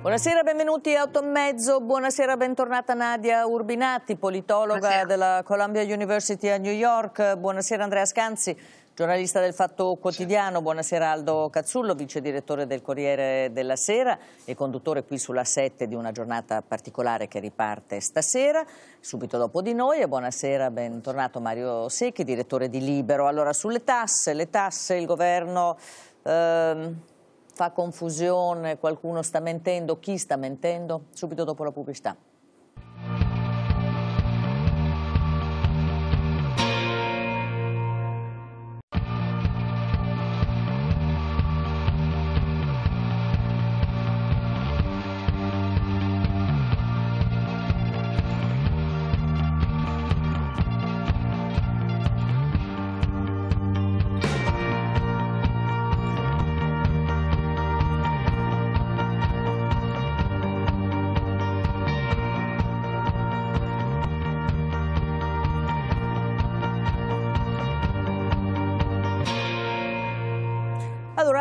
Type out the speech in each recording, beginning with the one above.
Buonasera, benvenuti a 8 e mezzo. Buonasera, bentornata Nadia Urbinati, politologa Buonasera. della Columbia University a New York. Buonasera Andrea Scanzi, giornalista del Fatto Quotidiano. Buonasera Aldo Cazzullo, vice direttore del Corriere della Sera e conduttore qui sulla 7 di una giornata particolare che riparte stasera, subito dopo di noi. E buonasera, bentornato Mario Secchi, direttore di Libero. Allora, sulle tasse, le tasse, il governo... Ehm, fa confusione, qualcuno sta mentendo, chi sta mentendo? Subito dopo la pubblicità.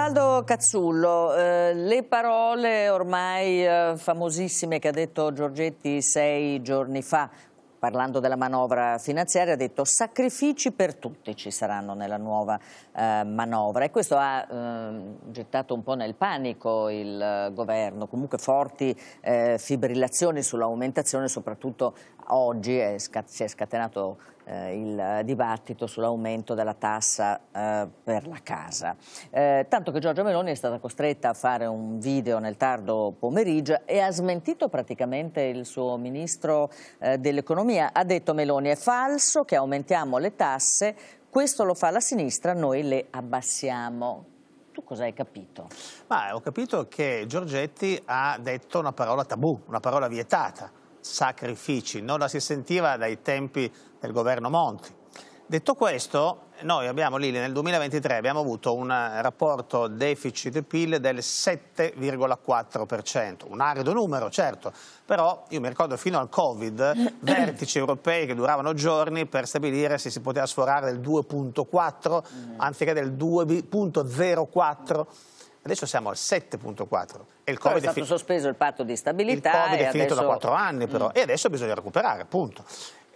Aldo Cazzullo, eh, le parole ormai eh, famosissime che ha detto Giorgetti sei giorni fa, parlando della manovra finanziaria, ha detto sacrifici per tutti ci saranno nella nuova eh, manovra e questo ha eh, gettato un po' nel panico il eh, governo, comunque forti eh, fibrillazioni sull'aumentazione soprattutto oggi è si è scatenato eh, il dibattito sull'aumento della tassa eh, per la casa. Eh, tanto che Giorgia Meloni è stata costretta a fare un video nel tardo pomeriggio e ha smentito praticamente il suo ministro eh, dell'economia. Ha detto Meloni è falso che aumentiamo le tasse, questo lo fa la sinistra, noi le abbassiamo tu cosa hai capito? Ma ho capito che Giorgetti ha detto una parola tabù, una parola vietata sacrifici, non la si sentiva dai tempi del governo Monti. Detto questo, noi abbiamo lì nel 2023 abbiamo avuto un rapporto deficit-PIL del 7,4%, un arido numero certo, però io mi ricordo fino al Covid vertici europei che duravano giorni per stabilire se si poteva sforare del 2.4 mm. anziché del 2.04 Adesso siamo al 7.4. E il COVID è stato è sospeso il patto di stabilità. Il Covid è finito adesso... da 4 anni però mm. e adesso bisogna recuperare, punto.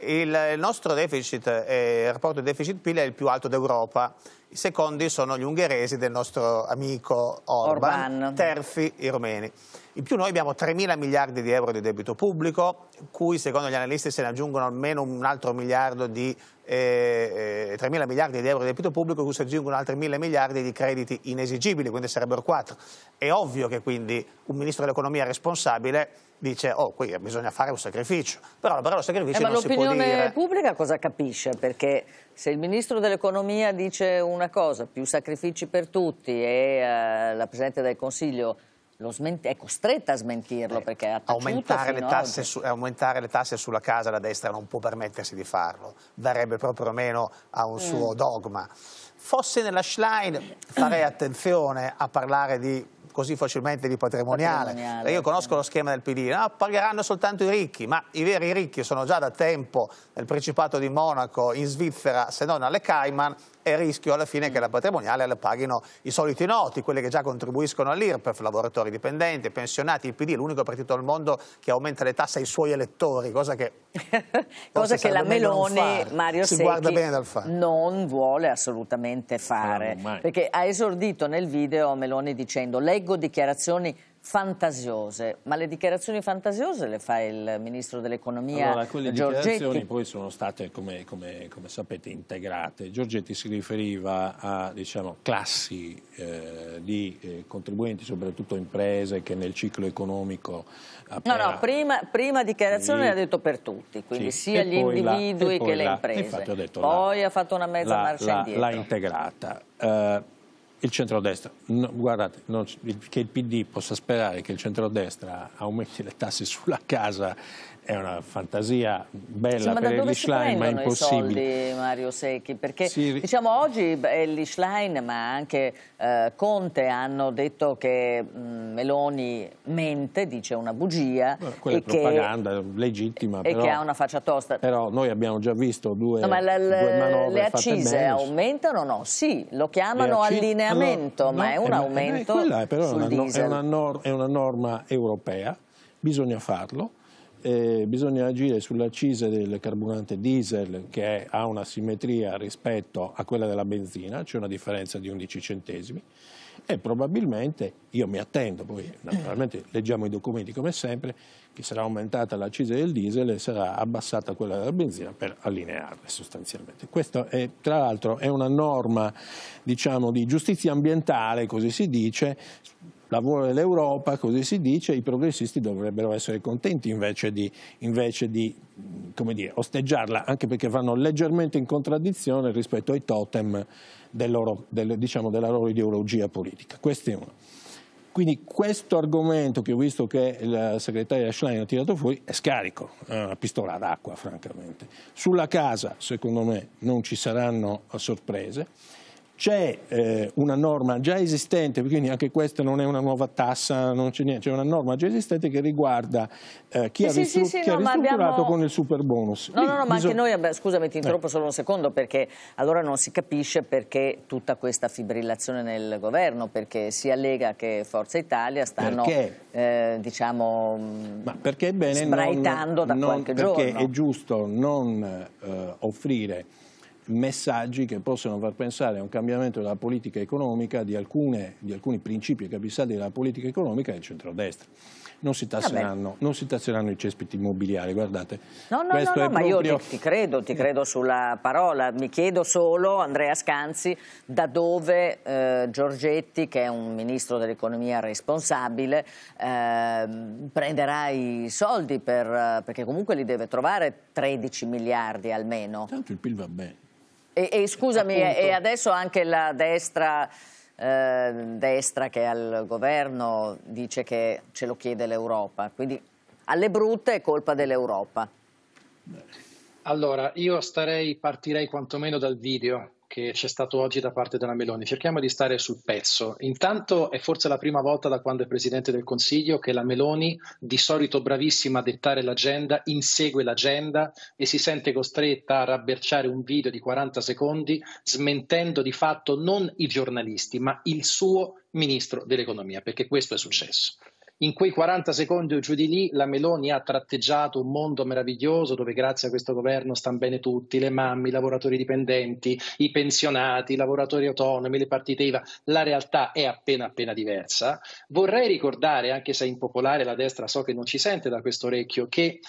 Il, il nostro deficit, eh, il rapporto deficit-PIL è il più alto d'Europa. I secondi sono gli ungheresi del nostro amico Orban, Orban. terfi i rumeni. In più noi abbiamo 3 mila miliardi di euro di debito pubblico, cui secondo gli analisti se ne aggiungono almeno un altro miliardo di eh, 3 eh, mila miliardi di euro di debito pubblico, cui si aggiungono altri mila miliardi di crediti inesigibili, quindi sarebbero 4. È ovvio che quindi un ministro dell'economia responsabile dice oh qui bisogna fare un sacrificio, però la parola sacrificio eh, non si può dire. Ma l'opinione pubblica cosa capisce? Perché se il ministro dell'economia dice una cosa, più sacrifici per tutti e eh, la Presidente del Consiglio è costretta a smentirlo eh, perché ha aumentare le, tasse su, aumentare le tasse sulla casa la destra non può permettersi di farlo, darebbe proprio meno a un mm. suo dogma. Fosse nella Schlein farei attenzione a parlare di, così facilmente di patrimoniale. patrimoniale Io conosco lo schema del PD, no, pagheranno soltanto i ricchi, ma i veri ricchi sono già da tempo nel Principato di Monaco, in Svizzera, se non alle Cayman, è il rischio alla fine che la patrimoniale la paghino i soliti noti, quelli che già contribuiscono all'IRPEF, lavoratori dipendenti, pensionati, il PD è l'unico partito al mondo che aumenta le tasse ai suoi elettori, cosa che, cosa che la Meloni, Mario si Secchi, non vuole assolutamente fare, perché ha esordito nel video Meloni dicendo leggo dichiarazioni fantasiose, ma le dichiarazioni fantasiose le fa il ministro dell'economia allora, quelle Giorgetti. dichiarazioni poi sono state, come, come, come, sapete, integrate. Giorgetti si riferiva a diciamo, classi eh, di eh, contribuenti, soprattutto imprese che nel ciclo economico... Appena... No, no, prima, prima dichiarazione e... l'ha detto per tutti, quindi sì. sia gli individui la, che la, le imprese. ho detto poi la, ha fatto una mezza marcia la, indietro. L'ha integrata. Uh, il centrodestra, no, guardate, non, che il PD possa sperare che il centrodestra aumenti le tasse sulla casa è una fantasia bella sì, per l'Ishline, ma impossibile. Soldi, Mario Secchi, perché sì. diciamo oggi l'Ishline, ma anche eh, Conte hanno detto che mh, mm, Meloni mente, dice una bugia. Ma quella è propaganda legittima. E però, che ha una faccia tosta. Però noi abbiamo già visto due, no, ma la, due manovre Le accise aumentano o no? Sì, lo chiamano allineamento, allora, ma eh, eh, no, è un è, aumento è, quella, però è una, è, una norma, è una norma europea, bisogna farlo eh, bisogna agire sull'accise del carburante diesel che è, ha una simmetria rispetto a quella della benzina, c'è cioè una differenza di 11 centesimi e probabilmente, io mi attendo, poi naturalmente leggiamo i documenti come sempre, che sarà aumentata l'accise del diesel e sarà abbassata quella della benzina per allinearle sostanzialmente. Questa è, tra l'altro è una norma diciamo, di giustizia ambientale, così si dice, lavoro dell'Europa, così si dice, i progressisti dovrebbero essere contenti invece di, invece di dire, osteggiarla, anche perché vanno leggermente in contraddizione rispetto ai totem del loro, del, diciamo, della loro ideologia politica. Questo è uno. Quindi questo argomento che ho visto che il segretario Schlein ha tirato fuori è scarico, è una pistola d'acqua francamente. Sulla casa secondo me non ci saranno sorprese c'è eh, una norma già esistente, quindi anche questa non è una nuova tassa, non c'è niente, c'è una norma già esistente che riguarda eh, chi, sì, ha, sì, sì, chi no, ha ristrutturato abbiamo... con il super bonus. No, Lì, no, no, ma bisogna... anche noi, scusami ti interrompo eh. solo un secondo, perché allora non si capisce perché tutta questa fibrillazione nel governo, perché sia Lega che Forza Italia stanno, eh, diciamo, mm, ma perché bene, sbraitando non, da non, qualche perché giorno. Perché è giusto non eh, offrire messaggi che possono far pensare a un cambiamento della politica economica, di, alcune, di alcuni principi e capisaldi della politica economica del centrodestra. Non si, tasseranno, non si tasseranno i cespiti immobiliari, guardate. No, no, Questo no, no ma proprio... io ti, ti, credo, ti credo sulla parola. Mi chiedo solo, Andrea Scanzi, da dove eh, Giorgetti, che è un ministro dell'economia responsabile, eh, prenderà i soldi per, eh, perché comunque li deve trovare 13 miliardi almeno. Tanto il PIL va bene. E, e scusami, Appunto. e adesso anche la destra, eh, destra che è al governo dice che ce lo chiede l'Europa, quindi alle brutte è colpa dell'Europa. Allora, io starei, partirei quantomeno dal video, che c'è stato oggi da parte della Meloni. Cerchiamo di stare sul pezzo. Intanto è forse la prima volta da quando è Presidente del Consiglio che la Meloni, di solito bravissima a dettare l'agenda, insegue l'agenda e si sente costretta a rabberciare un video di 40 secondi smentendo di fatto non i giornalisti ma il suo Ministro dell'Economia, perché questo è successo in quei 40 secondi o giù di lì la Meloni ha tratteggiato un mondo meraviglioso dove grazie a questo governo stanno bene tutti, le mamme, i lavoratori dipendenti, i pensionati, i lavoratori autonomi, le partite IVA. La realtà è appena appena diversa. Vorrei ricordare, anche se è impopolare la destra so che non ci sente da questo orecchio, che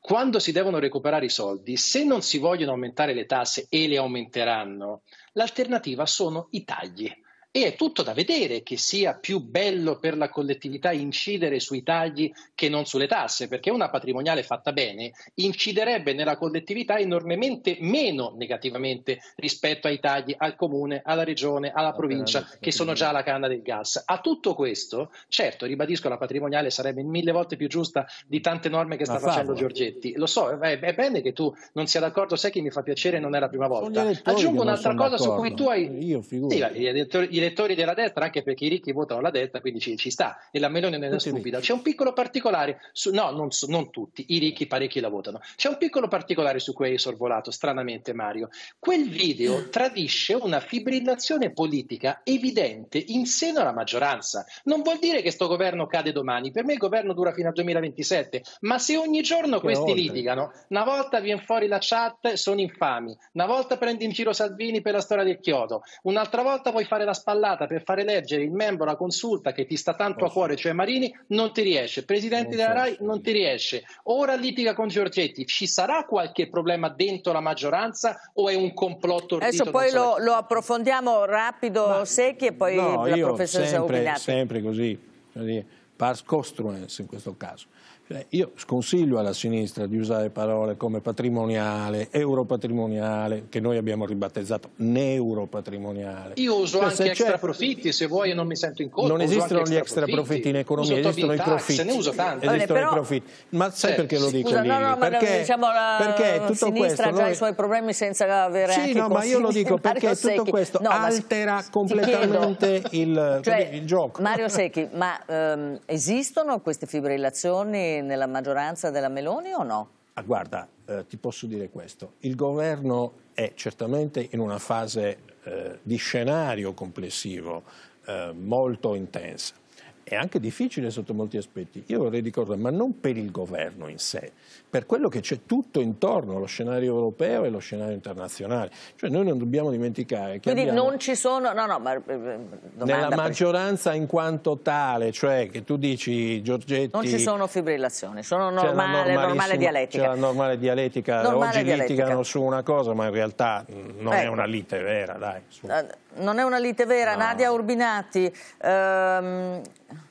quando si devono recuperare i soldi, se non si vogliono aumentare le tasse e le aumenteranno, l'alternativa sono i tagli e è tutto da vedere che sia più bello per la collettività incidere sui tagli che non sulle tasse, perché una patrimoniale fatta bene inciderebbe nella collettività enormemente meno negativamente rispetto ai tagli al comune, alla regione, alla ah, provincia, che sono già la canna del gas. A tutto questo, certo, ribadisco, la patrimoniale sarebbe mille volte più giusta di tante norme che sta facendo Giorgetti. Lo so, è, è bene che tu non sia d'accordo, sai che mi fa piacere, non è la prima volta. Aggiungo un'altra cosa d'accordo. su cui tu hai... Io, figurati. Sì, gli elettori della destra, anche perché i ricchi votano la destra, quindi ci, ci sta. E la Meloni non è stupida. C'è un piccolo particolare, su, no, non, non, tutti, i ricchi parecchi la votano. C'è un piccolo particolare su cui hai sorvolato, stranamente Mario. Quel video tradisce una fibrillazione politica evidente in seno alla maggioranza. Non vuol dire che sto governo cade domani, per me il governo dura fino al 2027, ma se ogni giorno questi litigano, una volta viene fuori la chat, sono infami, una volta prendi in giro Salvini per la storia del chiodo, un'altra volta vuoi fare la spazio spallata per far eleggere il membro alla consulta che ti sta tanto a cuore, cioè Marini, non ti riesce. Presidente della RAI non ti riesce. Ora litiga con Giorgetti. Ci sarà qualche problema dentro la maggioranza o è un complotto? Adesso poi lo, lo, approfondiamo rapido, Ma, secchi e poi no, la professoressa sempre, Ubinati. sempre così, così pars costruens in questo caso. Eh, io sconsiglio alla sinistra di usare parole come patrimoniale, europatrimoniale, che noi abbiamo ribattezzato neuropatrimoniale. Io uso cioè, anche extra profitti, se vuoi non mi sento in colpa. Non esistono gli extra profitti in economia, esistono i profitti. se Ne uso tanti. Esistono però... i profitti. Ma sai sì. perché lo dico Scusa, lì? No, no, perché, diciamo la perché tutto sinistra questo, ha noi... i suoi problemi senza avere Sì, no, ma io lo dico perché Secchi. tutto questo no, altera completamente il, cioè, il, gioco. Mario Secchi, ma um, esistono queste fibrillazioni nella maggioranza della Meloni o no? Ah, guarda, eh, ti posso dire questo. Il governo è certamente in una fase eh, di scenario complessivo eh, molto intensa. È anche difficile sotto molti aspetti. Io vorrei ricordare, ma non per il governo in sé, per quello che c'è tutto intorno, lo scenario europeo e lo scenario internazionale. Cioè noi non dobbiamo dimenticare che Quindi non ci sono... No, no, ma, eh, eh, nella maggioranza in quanto tale, cioè che tu dici Giorgetti... Non ci sono fibrillazioni, sono normale, normale dialettica. C'è la normale dialettica, normale oggi dialettica. litigano su una cosa ma in realtà non ecco. è una lite vera, dai. Su. Eh, non è una lite vera, no. Nadia Urbinati... Ehm...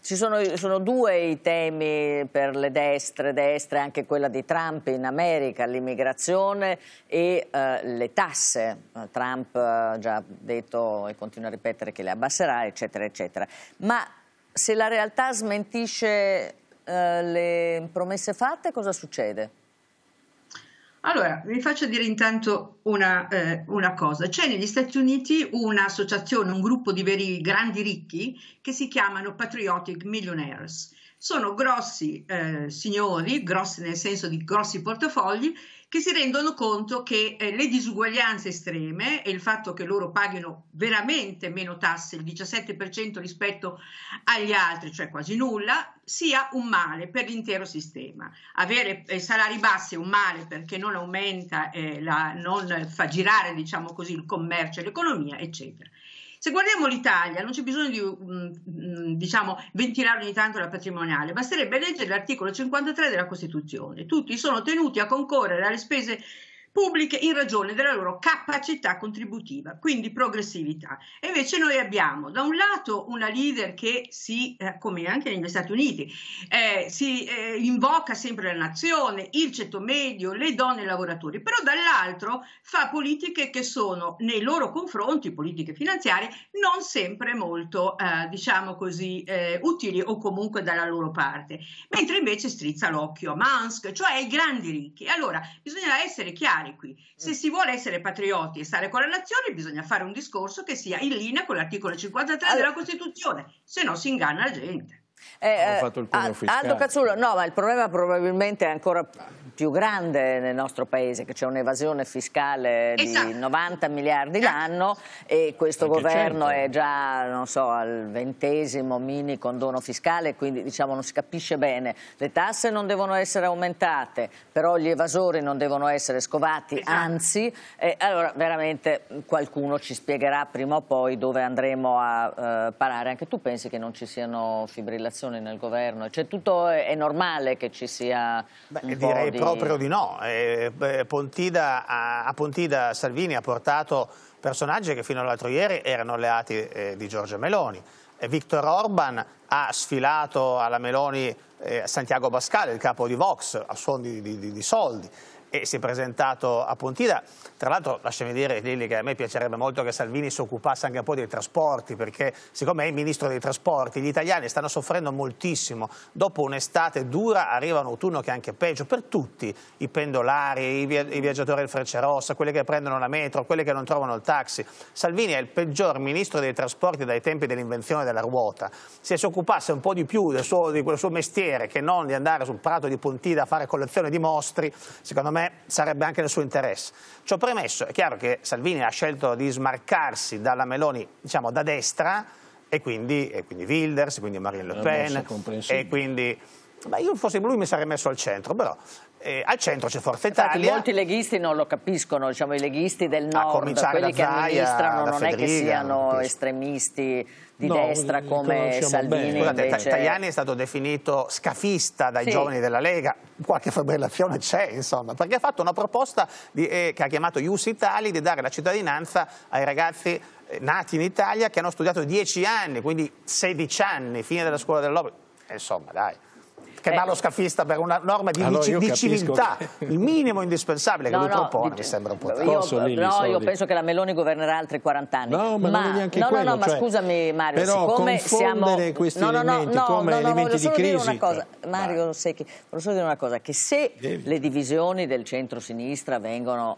Ci sono, sono, due i temi per le destre, destre anche quella di Trump in America, l'immigrazione e eh, le tasse. Trump ha eh, già detto e continua a ripetere che le abbasserà, eccetera, eccetera. Ma se la realtà smentisce eh, le promesse fatte, cosa succede? Allora, vi faccio dire intanto una, eh, una cosa. C'è negli Stati Uniti un'associazione, un gruppo di veri grandi ricchi che si chiamano Patriotic Millionaires sono grossi eh, signori, grossi nel senso di grossi portafogli, che si rendono conto che eh, le disuguaglianze estreme e il fatto che loro paghino veramente meno tasse, il 17% rispetto agli altri, cioè quasi nulla, sia un male per l'intero sistema. Avere eh, salari bassi è un male perché non aumenta, eh, la, non fa girare diciamo così, il commercio e l'economia, eccetera. Se guardiamo l'Italia, non c'è bisogno di mm, mm, diciamo, ventilare ogni tanto la patrimoniale, basterebbe leggere l'articolo 53 della Costituzione. Tutti sono tenuti a concorrere alle spese pubbliche in ragione della loro capacità contributiva, quindi progressività. E invece noi abbiamo da un lato una leader che si, eh, come anche negli Stati Uniti, eh, si eh, invoca sempre la nazione, il ceto medio, le donne e i lavoratori, però dall'altro fa politiche che sono nei loro confronti, politiche finanziarie, non sempre molto, eh, diciamo così, eh, utili o comunque dalla loro parte, mentre invece strizza l'occhio a Mansk, cioè ai grandi ricchi. Allora bisogna essere chiari italiani qui. Se mm. si vuole essere patrioti e stare con la nazione, bisogna fare un discorso che sia in linea con l'articolo 53 allora, della Costituzione, se no si inganna la gente. Eh, eh, ah, Aldo Cazzullo, no, ma il problema probabilmente è ancora ah più grande nel nostro paese, che c'è un'evasione fiscale esatto. di 90 miliardi l'anno e questo Anche governo 100. è già so, al ventesimo mini condono fiscale, quindi diciamo, non si capisce bene. Le tasse non devono essere aumentate, però gli evasori non devono essere scovati, esatto. anzi, eh, allora veramente qualcuno ci spiegherà prima o poi dove andremo a eh, parare. Anche tu pensi che non ci siano fibrillazioni nel governo? Cioè tutto è, è normale che ci sia Beh, un direi po' di... Proprio di no. Eh, Pontida, a, a Pontida Salvini ha portato personaggi che fino all'altro ieri erano alleati eh, di Giorgia Meloni. Victor Orban ha sfilato alla Meloni eh, Santiago Bascale, il capo di Vox, a suon di, di, di soldi e si è presentato a Pontida. Tra l'altro, lasciami dire, Lilli, che a me piacerebbe molto che Salvini si occupasse anche un po' dei trasporti, perché siccome è il ministro dei trasporti, gli italiani stanno soffrendo moltissimo. Dopo un'estate dura arriva un autunno che è anche peggio per tutti, i pendolari, i, via i viaggiatori del Frecciarossa, quelli che prendono la metro, quelli che non trovano il taxi. Salvini è il peggior ministro dei trasporti dai tempi dell'invenzione della ruota. Se si occupasse un po' di più del suo, di quel suo mestiere che non di andare sul prato di Pontida a fare collezione di mostri, secondo me sarebbe anche nel suo interesse. Ciò premesso, è chiaro che Salvini ha scelto di smarcarsi dalla Meloni, diciamo, da destra, e quindi, e quindi Wilders, quindi Marine Le Pen, e quindi... Ma io forse lui mi sarei messo al centro, però eh, al centro c'è Forza Italia. Infatti, molti leghisti non lo capiscono, diciamo i leghisti del nord, quelli che Zaia, amministrano, non Federica, è che siano estremisti di no, destra come Salvini. Scusate, invece... Tajani è stato definito scafista dai sì. giovani della Lega, qualche fiore c'è insomma, perché ha fatto una proposta di, eh, che ha chiamato Ius Itali di dare la cittadinanza ai ragazzi eh, nati in Italia che hanno studiato 10 anni, quindi 16 anni, fine della scuola dell'obbligo, insomma dai che va eh. allo scafista per una norma di, allora, di, civiltà, che... il minimo indispensabile che no, lui no, propone, dice, mi sembra un po' tanto. Io, Solini, no, soldi. penso che la Meloni governerà altri 40 anni. No, ma, ma non è neanche no, quello. No, no, cioè, ma scusami Mario, però siccome siamo... questi no, no, no, elementi no, come no, elementi di crisi... Dire una Mario voglio solo dire una cosa, che se le divisioni del centro-sinistra vengono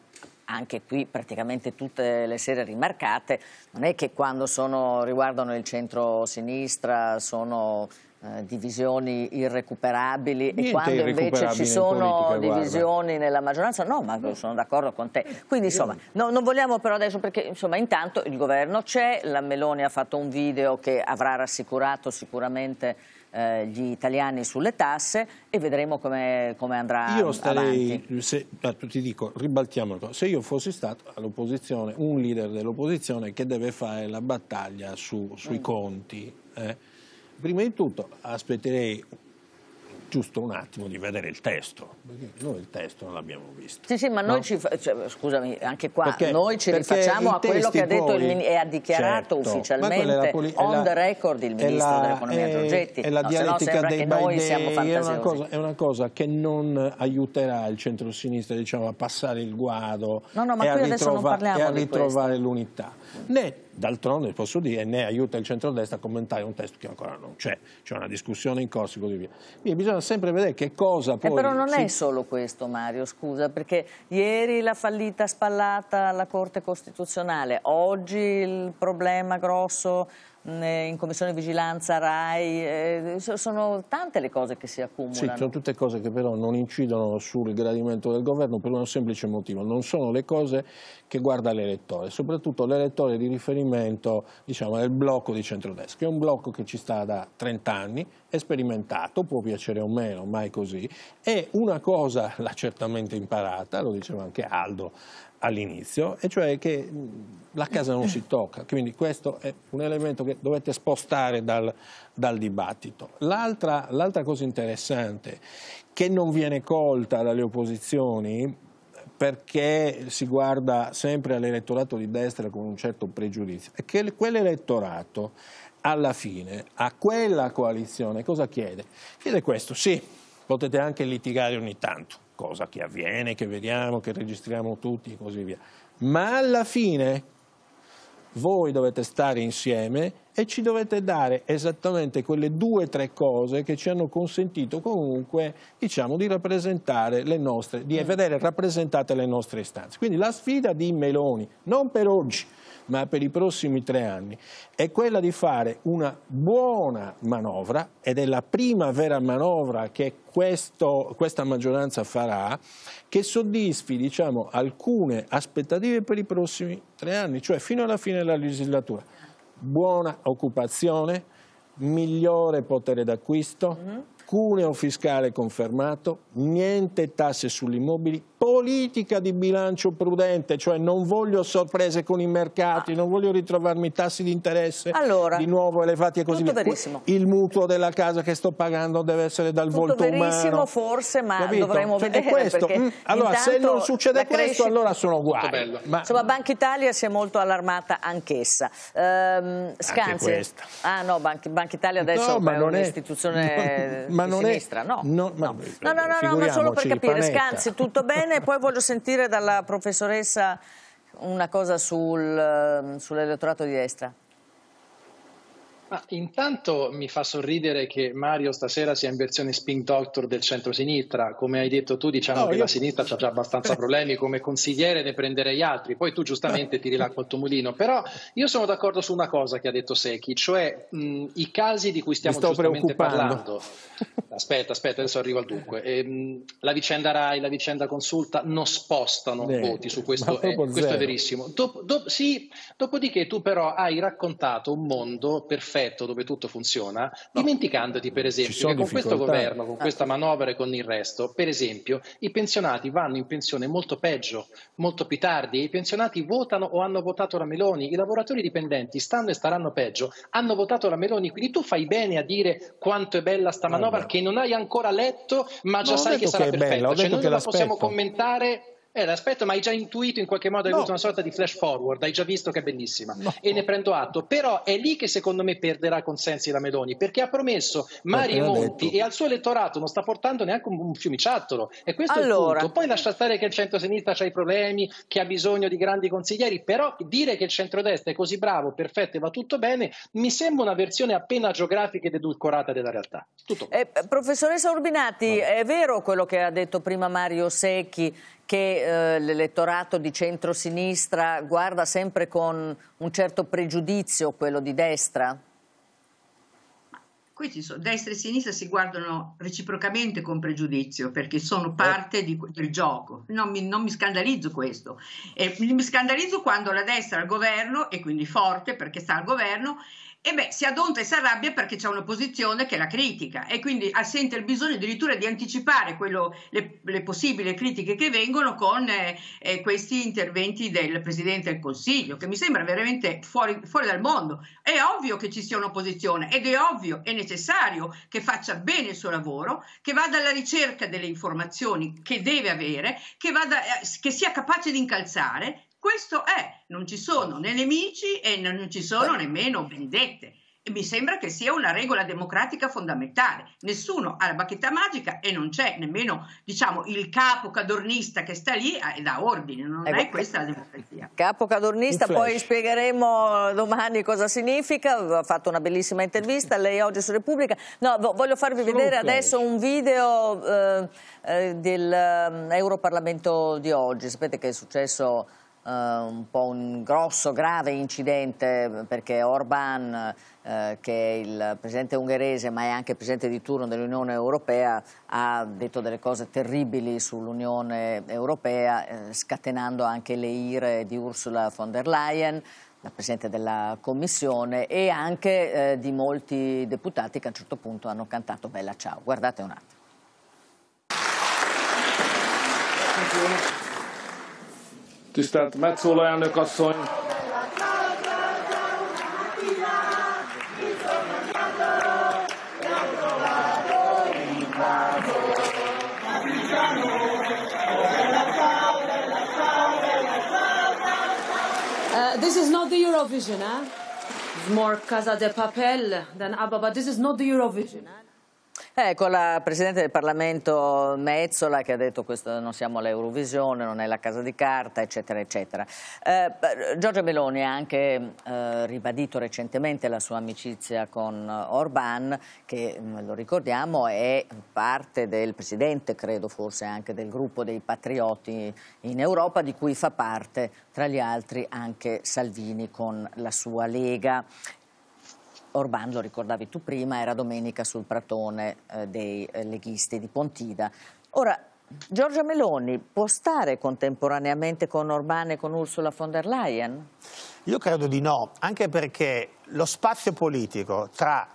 anche qui praticamente tutte le sere rimarcate, non è che quando sono, riguardano il centro-sinistra sono eh, divisioni irrecuperabili Niente e quando invece ci sono in politica, divisioni guarda. nella maggioranza no ma sono d'accordo con te quindi insomma no, non vogliamo però adesso perché insomma intanto il governo c'è la Meloni ha fatto un video che avrà rassicurato sicuramente eh, gli italiani sulle tasse e vedremo come, come andrà io starei, avanti. Se, ah, ti dico, ribaltiamolo, se io fossi stato all'opposizione, un leader dell'opposizione che deve fare la battaglia su, sui mm. conti, eh, Prima di tutto aspetterei giusto un attimo di vedere il testo, perché noi il testo non l'abbiamo visto. Sì, sì, ma no? noi ci, cioè, scusami, anche qua, perché, noi ci rifacciamo a quello che ha detto poi, il, e ha dichiarato certo, ufficialmente on la, the record il ministro dell'economia è, Giorgetti. È la no, dialettica dei by day, è una, cosa, è una, cosa, che non aiuterà il centrosinistra diciamo, a passare il guado no, no, e, a ritrova, e a ritrovare l'unità né d'altronde posso dire né aiuta il centrodestra a commentare un testo che ancora non c'è, c'è una discussione in corso e così via. Quindi bisogna sempre vedere che cosa poi... Eh però non si... è solo questo Mario, scusa, perché ieri la fallita spallata alla Corte Costituzionale, oggi il problema grosso eh, in commissione vigilanza RAI, eh, sono tante le cose che si accumulano. Sì, sono tutte cose che però non incidono sul gradimento del governo per un semplice motivo, non sono le cose che guarda l'elettore, soprattutto l'elettore di riferimento diciamo, del blocco di centrodestra, che è un blocco che ci sta da 30 anni, è sperimentato, può piacere o meno, mai così, e una cosa l'ha certamente imparata, lo diceva anche Aldo all'inizio, e cioè che la casa non si tocca, quindi questo è un elemento che dovete spostare dal, dal dibattito. L'altra, cosa interessante che non viene colta dalle opposizioni perché si guarda sempre all'elettorato di destra con un certo pregiudizio, è che quell'elettorato alla fine a quella coalizione cosa chiede? Chiede questo, sì, potete anche litigare ogni tanto, cosa che avviene, che vediamo, che registriamo tutti e così via. Ma alla fine voi dovete stare insieme e ci dovete dare esattamente quelle due o tre cose che ci hanno consentito comunque diciamo, di rappresentare le nostre, di mm. vedere rappresentate le nostre istanze. Quindi la sfida di Meloni, non per oggi, ma per i prossimi tre anni, è quella di fare una buona manovra, ed è la prima vera manovra che questo, questa maggioranza farà, che soddisfi diciamo, alcune aspettative per i prossimi tre anni, cioè fino alla fine della legislatura buona occupazione, migliore potere d'acquisto, mm -hmm cuneo fiscale confermato, niente tasse sugli immobili, politica di bilancio prudente, cioè non voglio sorprese con i mercati, non voglio ritrovarmi tassi di interesse allora, di nuovo elevati e così via. Verissimo. Il mutuo della casa che sto pagando deve essere dal tutto volto verissimo, umano. verissimo forse, ma Capito? dovremmo cioè, vedere questo. Mm, allora, se non succede questo, allora sono guai. Ma... Insomma, Banca Italia si è molto allarmata anch'essa. Ehm, Scanzi. Anche ah no, Banca, Italia adesso no, è un'istituzione ma non sinistra, è... no. No, no. no, no, no, ma solo per capire. Scanzi, tutto bene? Poi voglio sentire dalla professoressa una cosa sul, ehm, sull'elettorato di destra. Ma intanto mi fa sorridere che Mario stasera sia in versione spin doctor del centro-sinistra. Come hai detto tu, diciamo no, che io... la sinistra ha già abbastanza problemi, come consigliere ne prenderei altri. Poi tu giustamente tiri l'acqua al tuo mulino. Però io sono d'accordo su una cosa che ha detto Secchi, cioè mh, i casi di cui stiamo giustamente parlando. Aspetta, aspetta, adesso arrivo al dunque. E, ehm, mh, la vicenda RAI, la vicenda consulta non spostano Beh, voti su questo, è, eh, questo è verissimo. Dop, dop, sì, dopodiché tu però hai raccontato un mondo perfetto perfetto dove tutto funziona, no. dimenticandoti per esempio che con questo governo, con ah. questa manovra e con il resto, per esempio, i pensionati vanno in pensione molto peggio, molto più tardi, i pensionati votano o hanno votato la Meloni, i lavoratori dipendenti stanno e staranno peggio, hanno votato la Meloni, quindi tu fai bene a dire quanto è bella sta manovra allora. che non hai ancora letto, ma già no, sai che sarà che perfetta, bella, cioè noi non la possiamo commentare eh, l'aspetto, ma hai già intuito in qualche modo, hai no. avuto una sorta di flash forward, hai già visto che è bellissima no. e ne prendo atto. Però è lì che secondo me perderà consensi la Meloni, perché ha promesso Mari Monti e al suo elettorato non sta portando neanche un, fiumiciattolo. E questo allora. è il punto. Poi lascia stare che il centro-sinistra ha i problemi, che ha bisogno di grandi consiglieri, però dire che il centrodestra è così bravo, perfetto e va tutto bene, mi sembra una versione appena geografica ed edulcorata della realtà. Tutto. Eh, professoressa Urbinati, no. è vero quello che ha detto prima Mario Secchi che eh, l'elettorato di centrosinistra guarda sempre con un certo pregiudizio quello di destra? Questi sono, destra e sinistra si guardano reciprocamente con pregiudizio perché sono parte di, del gioco. Non mi, non mi scandalizzo questo. E mi scandalizzo quando la destra al governo, e quindi forte perché sta al governo, e beh, si adonta e si arrabbia perché c'è un'opposizione che la critica e quindi ah, sente il bisogno addirittura di anticipare quello, le, le, possibili critiche che vengono con eh, eh, questi interventi del Presidente del Consiglio, che mi sembra veramente fuori, fuori dal mondo. È ovvio che ci sia un'opposizione ed è ovvio e necessario necessario che faccia bene il suo lavoro, che vada alla ricerca delle informazioni che deve avere, che, vada, eh, che sia capace di incalzare. Questo è, non ci sono né nemici e non ci sono nemmeno vendette mi sembra che sia una regola democratica fondamentale. Nessuno ha la bacchetta magica e non c'è nemmeno diciamo, il capo cadornista che sta lì e dà ordine, non ecco, è questa la democrazia. Capo cadornista, poi spiegheremo domani cosa significa, ha fatto una bellissima intervista, lei oggi su Repubblica. No, voglio farvi Sono vedere un adesso un video eh, eh, dell'Europarlamento ehm, di oggi, sapete che è successo eh, un po' un grosso, grave incidente perché Orban, eh, che è il presidente ungherese ma è anche presidente di turno dell'Unione Europea, ha detto delle cose terribili sull'Unione Europea, eh, scatenando anche le ire di Ursula von der Leyen la Presidente della Commissione e anche eh, di molti deputati che a un certo punto hanno cantato Bella Ciao. Guardate un attimo. Tisztelt Metszóla elnök asszony, uh, this is not the Eurovision, eh? It's more Casa de Papel than ABBA, but this is not the Eurovision. Eh? Eh, con la Presidente del Parlamento Mezzola che ha detto che non siamo all'Eurovisione, non è la casa di carta, eccetera, eccetera. Eh, Giorgia Meloni ha anche eh, ribadito recentemente la sua amicizia con Orban, che mm, lo ricordiamo è parte del Presidente, credo forse anche del gruppo dei patrioti in Europa, di cui fa parte tra gli altri anche Salvini con la sua Lega. Orban, lo ricordavi tu prima, era domenica sul pratone eh, dei eh, leghisti di Pontida. Ora, Giorgia Meloni può stare contemporaneamente con Orban e con Ursula von der Leyen? Io credo di no, anche perché lo spazio politico tra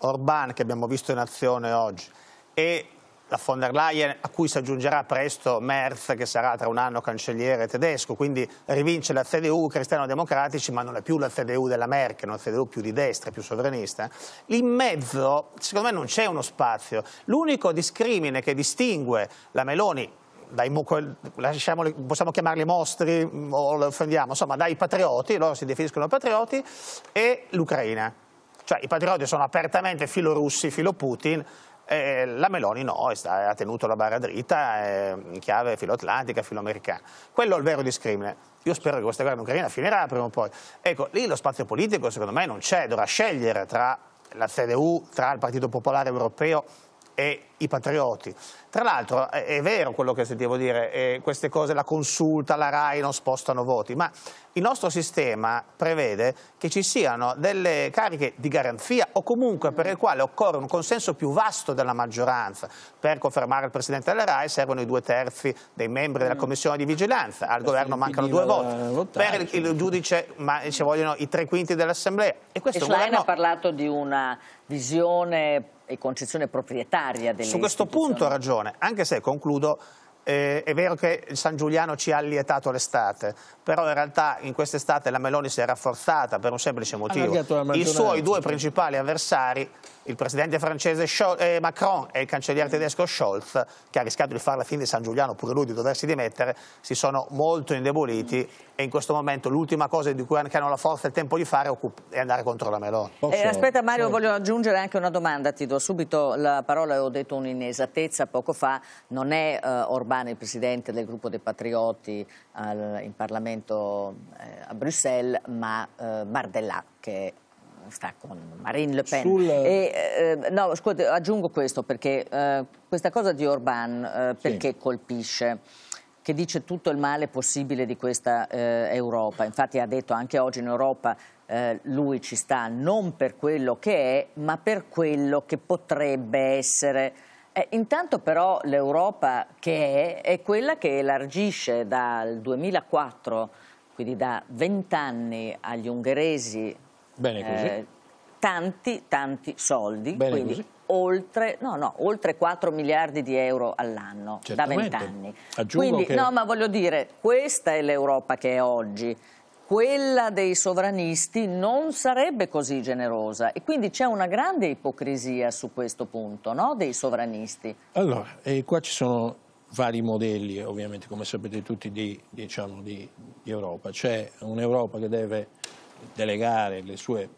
Orban, che abbiamo visto in azione oggi, e la von der Leyen, a cui si aggiungerà presto Merz, che sarà tra un anno cancelliere tedesco, quindi rivince la CDU cristiano-democratici, ma non è più la CDU della Merkel, è una CDU più di destra, più sovranista. in mezzo, secondo me, non c'è uno spazio. L'unico discrimine che distingue la Meloni dai, possiamo chiamarli mostri mm, o lo offendiamo, insomma dai patrioti, loro si definiscono patrioti, e l'Ucraina. Cioè i patrioti sono apertamente filo russi, filo Putin, eh, la Meloni no, sta, ha tenuto la barra dritta eh, in chiave filoatlantica, filoamericana. Quello è il vero discrimine. Io spero che questa guerra in Ucraina finirà prima o poi. Ecco, lì lo spazio politico secondo me non c'è, dovrà scegliere tra la CDU, tra il Partito Popolare Europeo e i patrioti. Tra l'altro è vero quello che sentivo dire, eh, queste cose, la consulta, la RAI non spostano voti, ma il nostro sistema prevede che ci siano delle cariche di garanzia o comunque per le quali occorre un consenso più vasto della maggioranza. Per confermare il Presidente della RAI servono i due terzi dei membri della mm. Commissione di Vigilanza, al governo mancano due voti. Per il, il giudice ma, ci vogliono i tre quinti dell'Assemblea. E questo e governo... ha parlato di una visione e concezione proprietaria delle Su questo punto ha ragione, anche se concludo eh, è vero che il San Giuliano ci ha allietato l'estate, però in realtà in quest'estate la Meloni si è rafforzata per un semplice motivo. I suoi due principali avversari il presidente francese eh, Macron e il cancelliere tedesco Scholz, che ha rischiato di fare la fine di San Giuliano, pure lui di doversi dimettere, si sono molto indeboliti e in questo momento l'ultima cosa di cui hanno la forza e il tempo di fare è andare contro la Meloni. Eh, aspetta Mario, voglio aggiungere anche una domanda, ti do subito la parola, ho detto un'inesattezza poco fa, non è uh, Orbán il presidente del gruppo dei patrioti al, in Parlamento eh, a Bruxelles, ma uh, Mardella che è sta con Marine Le Pen. Sul... E, eh, no, scusate, aggiungo questo perché eh, questa cosa di Orban eh, perché sì. colpisce? che dice tutto il male possibile di questa eh, Europa. Infatti ha detto anche oggi in Europa eh, lui ci sta non per quello che è, ma per quello che potrebbe essere. Eh, intanto però l'Europa che è è quella che elargisce dal 2004, quindi da vent'anni agli ungheresi Bene così. Eh, tanti, tanti soldi, Bene quindi così. Oltre, no, no, oltre, 4 miliardi di euro all'anno Certamente. da 20 anni. Aggiungo quindi, che... no, ma voglio dire, questa è l'Europa che è oggi quella dei sovranisti non sarebbe così generosa e quindi c'è una grande ipocrisia su questo punto no? dei sovranisti. Allora, qua ci sono vari modelli ovviamente come sapete tutti di, diciamo, di, di Europa. C'è un'Europa che deve delegare le sue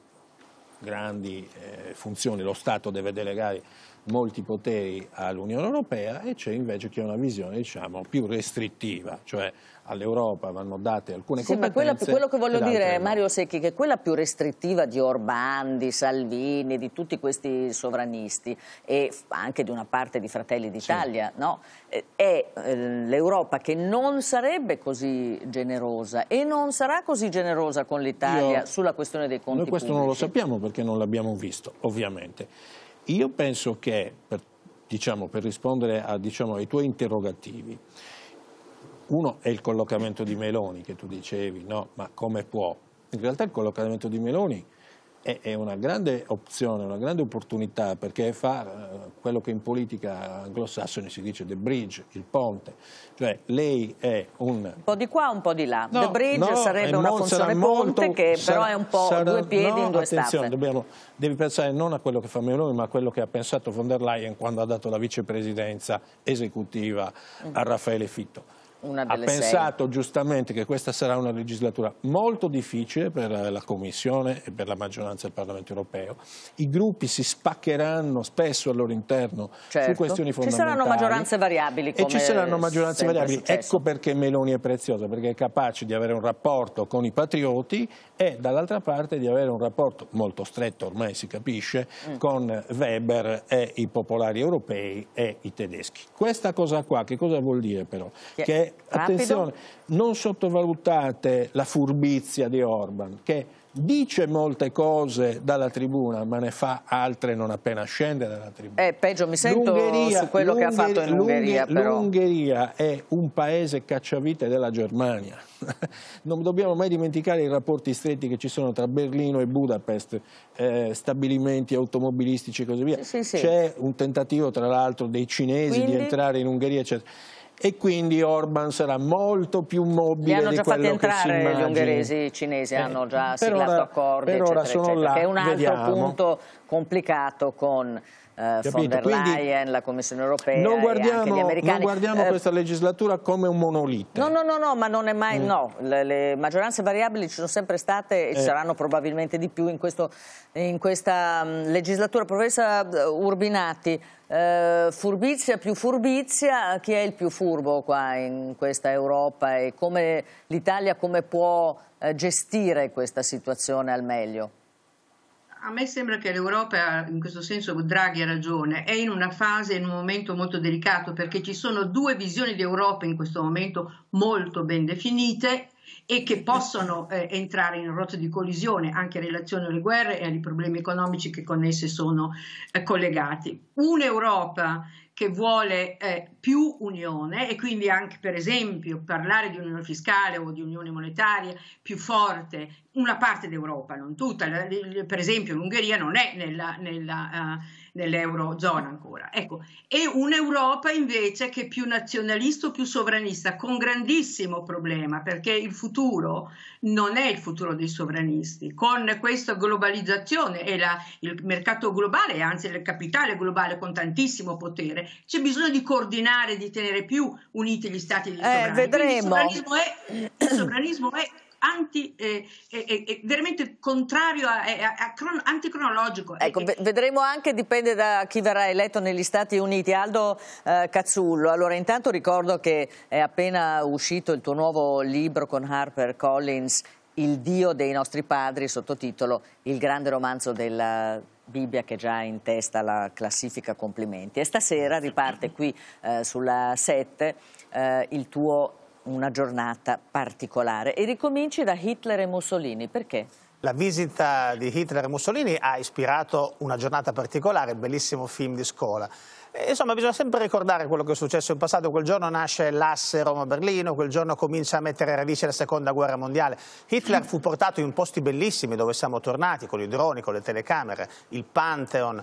grandi eh, funzioni, lo Stato deve delegare molti poteri all'Unione Europea e c'è invece chi ha una visione diciamo, più restrittiva, cioè all'Europa vanno date alcune sì, competenze. Ma quella, quello che voglio dire, Mario Secchi, che quella più restrittiva di Orbán, di Salvini, di tutti questi sovranisti e anche di una parte di Fratelli d'Italia, sì. no? è eh, l'Europa che non sarebbe così generosa e non sarà così generosa con l'Italia sulla questione dei conti Noi questo pubblici. non lo sappiamo perché non l'abbiamo visto, ovviamente. Io penso che, per, diciamo, per rispondere a, diciamo, ai tuoi interrogativi, uno è il collocamento di Meloni che tu dicevi, no? ma come può? In realtà il collocamento di Meloni è, una grande opzione, una grande opportunità perché fa eh, quello che in politica anglosassone si dice the bridge, il ponte, cioè lei è un... Un po' di qua, un po' di là. No, the bridge no, sarebbe eh, una funzione molto, ponte che sarà, però è un po' sarà, due piedi no, in due attenzione, dobbiamo, devi pensare non a quello che fa Meloni ma a quello che ha pensato von der Leyen quando ha dato la vicepresidenza esecutiva a mm. Raffaele Fitto ha pensato sei. giustamente che questa sarà una legislatura molto difficile per eh, la Commissione e per la maggioranza del Parlamento europeo. I gruppi si spaccheranno spesso al loro interno certo. su questioni fondamentali. Ci saranno maggioranze variabili. e ci saranno maggioranze variabili. Successo. Ecco perché Meloni è preziosa, perché è capace di avere un rapporto con i patrioti e dall'altra parte di avere un rapporto molto stretto, ormai si capisce, mm. con Weber e i popolari europei e i tedeschi. Questa cosa qua che cosa vuol dire però? Che, che attenzione, non sottovalutate la furbizia di Orban, che dice molte cose dalla tribuna, ma ne fa altre non appena scende dalla tribuna. Eh, peggio mi sento su quello che ha fatto in Ungheria. L'Ungheria è un paese cacciavite della Germania. non dobbiamo mai dimenticare i rapporti stretti che ci sono tra Berlino e Budapest, eh, stabilimenti automobilistici e così via. Sì, sì, sì. C'è un tentativo, tra l'altro, dei cinesi Quindi... di entrare in Ungheria, eccetera e quindi Orban sarà molto più mobile di quello che si immagina. Li hanno già fatti entrare gli ungheresi, i cinesi eh, hanno già siglato ora, accordi, eccetera, eccetera, là, che è un altro vediamo. punto complicato con eh, von der Leyen, la Commissione europea non guardiamo, non guardiamo eh, questa legislatura come un monolite. No, no, no, no ma non è mai, mm. no, le, le, maggioranze variabili ci sono sempre state e eh. ci saranno probabilmente di più in, questo, in questa mm, legislatura. Professor eh, Urbinati, eh, furbizia più furbizia, chi è il più furbo qua in questa Europa e come l'Italia come può eh, gestire questa situazione al meglio? a me sembra che l'Europa, in questo senso Draghi ha ragione, è in una fase, in un momento molto delicato perché ci sono due visioni di Europa in questo momento molto ben definite e che possono eh, entrare in rotta di collisione anche in relazione alle guerre e ai problemi economici che con esse sono eh, collegati. Un'Europa che vuole eh, più unione e quindi anche per esempio parlare di unione fiscale o di unione monetaria più forte, una parte d'Europa, non tutta, per esempio l'Ungheria non è nella, nella uh, nell'eurozona ancora. Ecco, e un'Europa invece che più nazionalista o più sovranista, con grandissimo problema, perché il futuro non è il futuro dei sovranisti. Con questa globalizzazione e la, il mercato globale, anzi il capitale globale con tantissimo potere, c'è bisogno di coordinare, di tenere più uniti gli stati di eh, sovrani. Eh, vedremo. Il sovranismo è, il sovranismo è anti, eh eh, eh, eh, veramente contrario, a, eh, a, a cron, anticronologico. Ecco, ecco. vedremo anche, dipende da chi verrà eletto negli Stati Uniti. Aldo Cazzullo, allora intanto ricordo che è appena uscito il tuo nuovo libro con Harper Collins, Il Dio dei nostri padri, sottotitolo Il grande romanzo della Bibbia che già in testa la classifica complimenti. E stasera riparte qui eh, sulla 7 eh, il tuo una giornata particolare e ricominci da Hitler e Mussolini, perché? La visita di Hitler e Mussolini ha ispirato una giornata particolare, il bellissimo film di scuola. Eh, insomma, bisogna sempre ricordare quello che è successo in passato. Quel giorno nasce l'asse Roma-Berlino, quel giorno comincia a mettere radice la seconda guerra mondiale. Hitler fu portato in posti bellissimi dove siamo tornati, con i droni, con le telecamere, il Pantheon,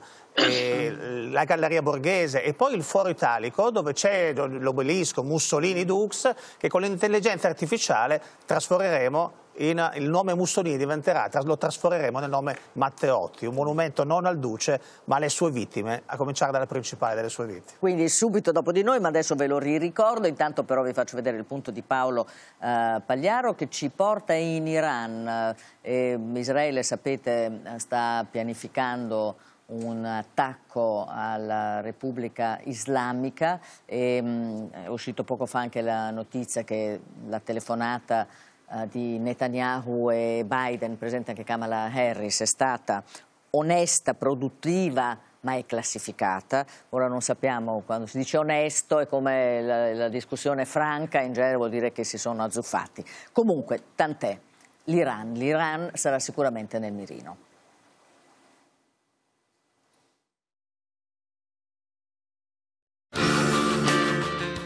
la Galleria Borghese e poi il Foro Italico dove c'è l'obelisco Mussolini Dux che con l'intelligenza artificiale trasformeremo in, il nome Mussolini diventerà, lo trasformeremo nel nome Matteotti, un monumento non al duce ma alle sue vittime, a cominciare dalla principale delle sue vittime. Quindi subito dopo di noi, ma adesso ve lo ricordo, intanto però vi faccio vedere il punto di Paolo eh, Pagliaro che ci porta in Iran. Eh, Israele, sapete, sta pianificando un attacco alla Repubblica Islamica e, mh, mm, è uscito poco fa anche la notizia che la telefonata eh, di Netanyahu e Biden, presente anche Kamala Harris, è stata onesta, produttiva, ma è classificata. Ora non sappiamo, quando si dice onesto è come la, la discussione franca, in genere vuol dire che si sono azzuffati. Comunque, tant'è, l'Iran, l'Iran sarà sicuramente nel mirino.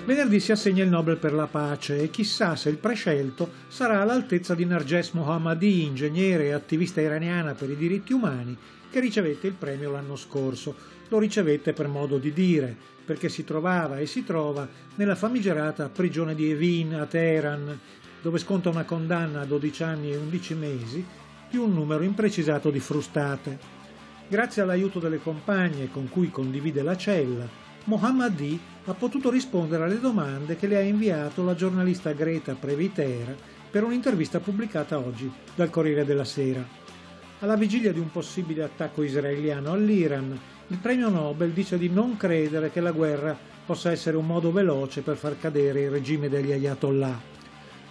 Venerdì si assegna il Nobel per la pace e chissà se il prescelto sarà all'altezza di Narges Mohammadi, ingegnere e attivista iraniana per i diritti umani, che ricevette il premio l'anno scorso. Lo ricevette per modo di dire, perché si trovava e si trova nella famigerata prigione di Evin a Teheran, dove sconta una condanna a 12 anni e 11 mesi più un numero imprecisato di frustate. Grazie all'aiuto delle compagne con cui condivide la cella, Mohammadi ha potuto rispondere alle domande che le ha inviato la giornalista Greta Previtera per un'intervista pubblicata oggi dal Corriere della Sera. Alla vigilia di un possibile attacco israeliano all'Iran, il premio Nobel dice di non credere che la guerra possa essere un modo veloce per far cadere il regime degli ayatollah.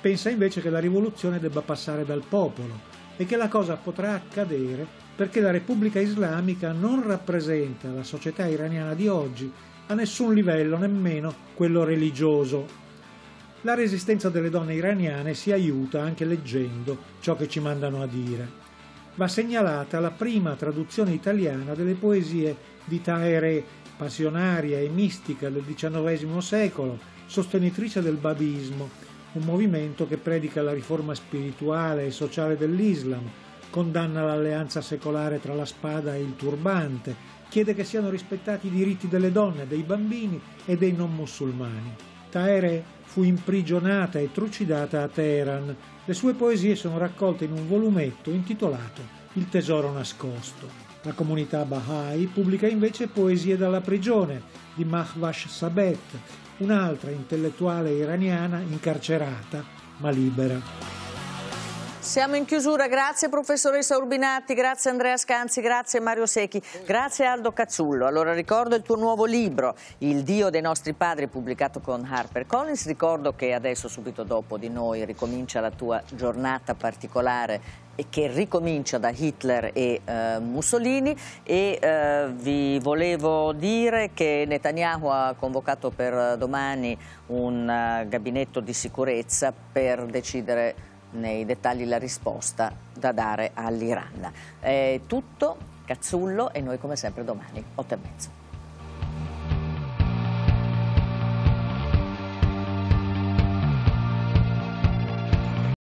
Pensa invece che la rivoluzione debba passare dal popolo e che la cosa potrà accadere perché la Repubblica Islamica non rappresenta la società iraniana di oggi a nessun livello, nemmeno quello religioso. La resistenza delle donne iraniane si aiuta anche leggendo ciò che ci mandano a dire. Va segnalata la prima traduzione italiana delle poesie di Tahereh, passionaria e mistica del XIX secolo, sostenitrice del babismo, un movimento che predica la riforma spirituale e sociale dell'Islam, condanna l'alleanza secolare tra la spada e il turbante, chiede che siano rispettati i diritti delle donne, dei bambini e dei non musulmani. Taere fu imprigionata e trucidata a Teheran. Le sue poesie sono raccolte in un volumetto intitolato Il tesoro nascosto. La comunità Baha'i pubblica invece Poesie dalla prigione di Mahvash Sabet, un'altra intellettuale iraniana incarcerata ma libera. Siamo in chiusura, grazie professoressa Urbinatti, grazie Andrea Scanzi, grazie Mario Secchi, grazie Aldo Cazzullo. Allora ricordo il tuo nuovo libro, Il Dio dei nostri padri, pubblicato con Harper Collins. Ricordo che adesso, subito dopo di noi, ricomincia la tua giornata particolare e che ricomincia da Hitler e eh, Mussolini e eh, vi volevo dire che Netanyahu ha convocato per eh, domani un uh, gabinetto di sicurezza per decidere nei dettagli la risposta da dare all'Iran. È tutto, Cazzullo e noi come sempre domani 8 e mezzo.